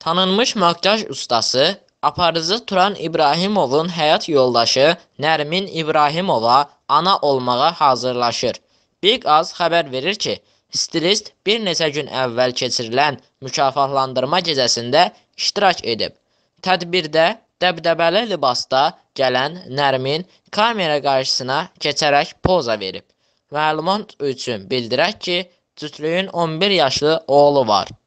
Tanınmış makyaj ustası aparıcı Turan İbrahimovun həyat yoldaşı Nərmin İbrahimova ana olmağa hazırlaşır. Big Az xəbər verir ki, stilist bir neçə gün əvvəl keçirilən mükafatlandırma gecəsində iştirak edib. Tədbirdə dəbdəbəli libasda gələn Nərmin kamera qarşısına keçərək poza verib. Məlumat üçün bildirək ki, cütlüyün 11 yaşlı oğlu var.